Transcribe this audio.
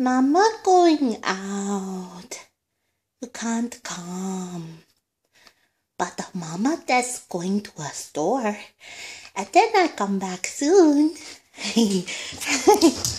Mama going out. You can't come. But Mama that's going to a store. And then I come back soon.